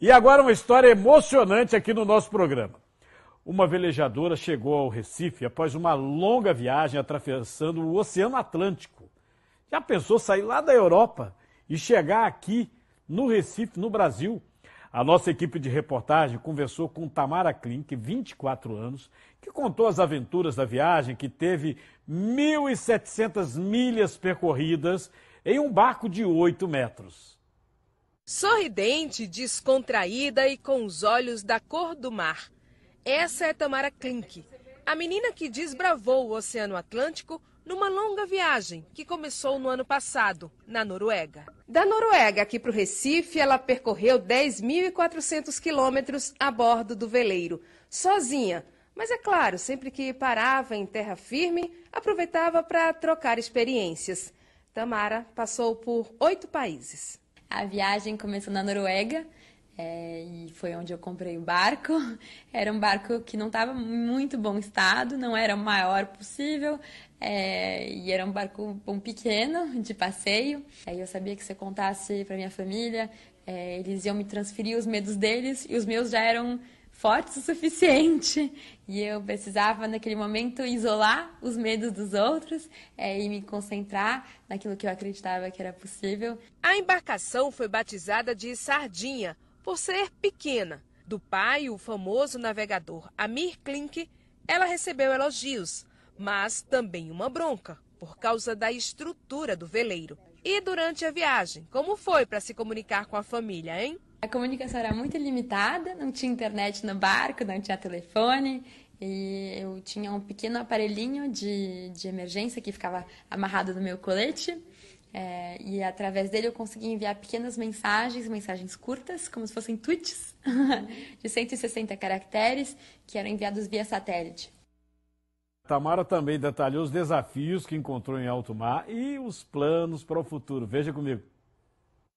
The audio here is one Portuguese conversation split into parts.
E agora uma história emocionante aqui no nosso programa. Uma velejadora chegou ao Recife após uma longa viagem atravessando o Oceano Atlântico. Já pensou sair lá da Europa e chegar aqui no Recife, no Brasil? A nossa equipe de reportagem conversou com Tamara Klink, é 24 anos, que contou as aventuras da viagem que teve 1.700 milhas percorridas em um barco de 8 metros. Sorridente, descontraída e com os olhos da cor do mar. Essa é Tamara Klink, a menina que desbravou o Oceano Atlântico numa longa viagem que começou no ano passado, na Noruega. Da Noruega aqui para o Recife, ela percorreu 10.400 quilômetros a bordo do veleiro, sozinha. Mas é claro, sempre que parava em terra firme, aproveitava para trocar experiências. Tamara passou por oito países. A viagem começou na Noruega é, e foi onde eu comprei o barco. Era um barco que não estava em muito bom estado, não era o maior possível, é, e era um barco um pequeno de passeio. Aí eu sabia que se eu contasse para minha família, é, eles iam me transferir os medos deles e os meus já eram fortes o suficiente. E eu precisava, naquele momento, isolar os medos dos outros é, e me concentrar naquilo que eu acreditava que era possível. A embarcação foi batizada de Sardinha, por ser pequena. Do pai, o famoso navegador Amir Klink, ela recebeu elogios, mas também uma bronca por causa da estrutura do veleiro. E durante a viagem, como foi para se comunicar com a família, hein? A comunicação era muito limitada, não tinha internet no barco, não tinha telefone, e eu tinha um pequeno aparelhinho de, de emergência que ficava amarrado no meu colete. É, e através dele eu conseguia enviar pequenas mensagens, mensagens curtas, como se fossem tweets, de 160 caracteres, que eram enviados via satélite. Tamara também detalhou os desafios que encontrou em alto mar e os planos para o futuro. Veja comigo.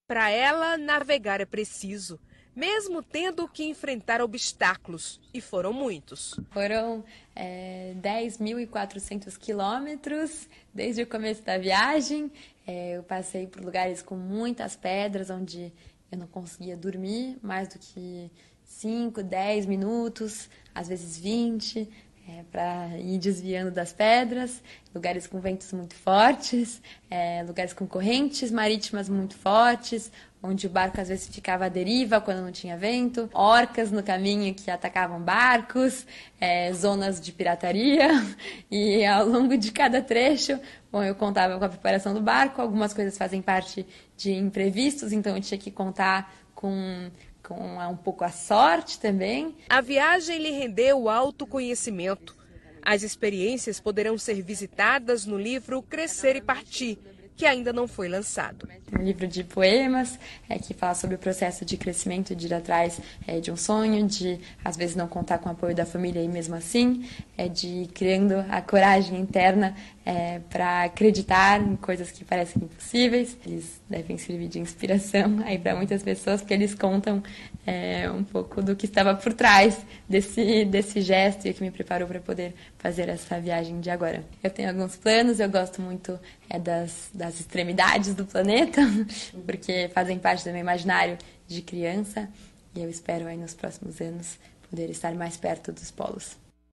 Para ela, navegar é preciso, mesmo tendo que enfrentar obstáculos, e foram muitos. Foram é, 10.400 quilômetros desde o começo da viagem. É, eu passei por lugares com muitas pedras, onde eu não conseguia dormir mais do que 5, 10 minutos, às vezes 20 é, para ir desviando das pedras, lugares com ventos muito fortes, é, lugares com correntes marítimas muito fortes, onde o barco às vezes ficava à deriva quando não tinha vento, orcas no caminho que atacavam barcos, é, zonas de pirataria, e ao longo de cada trecho, bom, eu contava com a preparação do barco, algumas coisas fazem parte de imprevistos, então eu tinha que contar com com um pouco a sorte também. A viagem lhe rendeu autoconhecimento. As experiências poderão ser visitadas no livro Crescer e Partir, que ainda não foi lançado. Um livro de poemas é, que fala sobre o processo de crescimento, de ir atrás é, de um sonho, de às vezes não contar com o apoio da família e mesmo assim, é, de ir criando a coragem interna é, para acreditar em coisas que parecem impossíveis. Eles devem servir de inspiração aí para muitas pessoas, porque eles contam é, um pouco do que estava por trás desse, desse gesto e o que me preparou para poder fazer essa viagem de agora. Eu tenho alguns planos, eu gosto muito é, das, das extremidades do planeta, porque fazem parte do meu imaginário de criança e eu espero aí nos próximos anos poder estar mais perto dos polos.